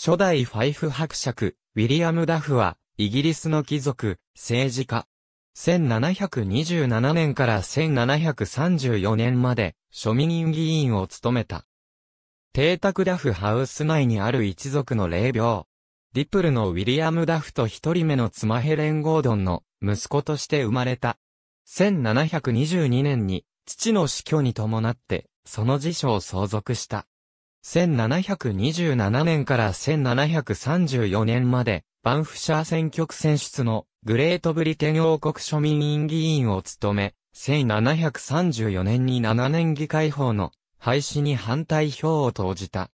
初代ファイフ伯爵、ウィリアム・ダフは、イギリスの貴族、政治家。1727年から1734年まで、庶民議員を務めた。邸宅ダフハウス内にある一族の霊廟。ディプルのウィリアム・ダフと一人目の妻ヘレン・ゴードンの息子として生まれた。1722年に父の死去に伴って、その辞書を相続した。1727年から1734年まで、バンフシャー選挙区選出のグレートブリテン王国庶民院議員を務め、1734年に7年議会法の廃止に反対票を投じた。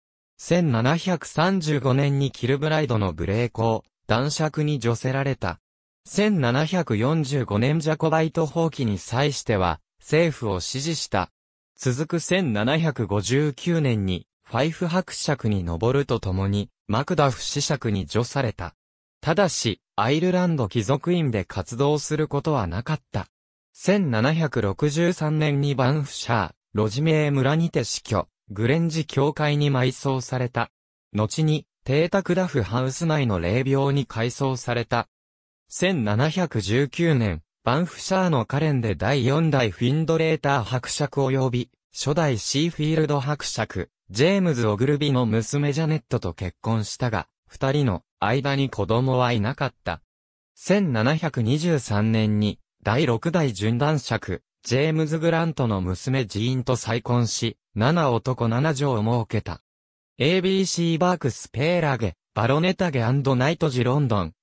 1735年にキルブライドのブレーコー、男爵に除せられた。1745年ジャコバイト放棄に際しては、政府を支持した。続く1759年に、ファイフ伯爵に上るとともに、マクダフ子爵に除された。ただし、アイルランド貴族院で活動することはなかった。1763年にバンフシャー、路地名村にて死去、グレンジ教会に埋葬された。後に、邸宅ダフハウス内の霊廟に改装された。1719年、バンフシャーのカレンで第4代フィンドレーター伯爵及び、初代シーフィールド伯爵、ジェームズ・オグルビの娘ジャネットと結婚したが、二人の間に子供はいなかった。1723年に第6代順男爵、ジェームズ・グラントの娘ジーンと再婚し、7男7女を設けた。ABC バークス・ペーラゲ、バロネタゲナイトジ・ロンドン、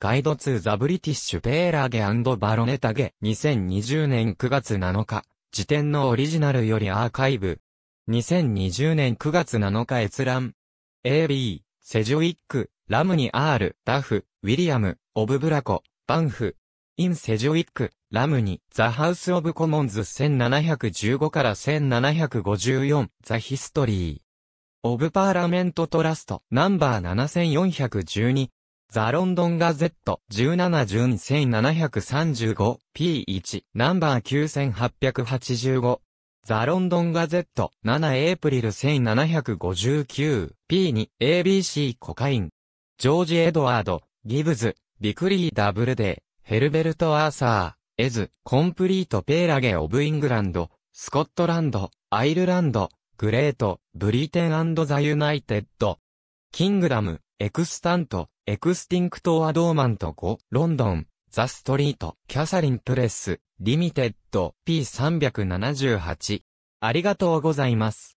ガイド2ザブリティッシュペーラーゲバロネタゲ2020年9月7日時点のオリジナルよりアーカイブ2020年9月7日閲覧 AB セジョイックラムニ R ダフウィリアムオブブラコバンフインセジョイックラムニザハウスオブコモンズ1715から1754ザヒストリーオブパーラメントトラストナンバー7412ザ・ロンドン・ガゼット、17順 1735P1、ナンバー9885。ザ・ロンドン・ガゼット、7エイプリル 1759P2、ABC コカイン。ジョージ・エドワード、ギブズ、ビクリー・ダブルデー、ヘルベルト・アーサー、エズ、コンプリート・ペーラゲ・オブ・イングランド、スコットランド、アイルランド、グレート、ブリテンザ・ユナイテッド。キングダム、エクスタント、エクスティンクト・アドーマント5、ロンドン、ザ・ストリート、キャサリン・プレス、リミテッド、P378。ありがとうございます。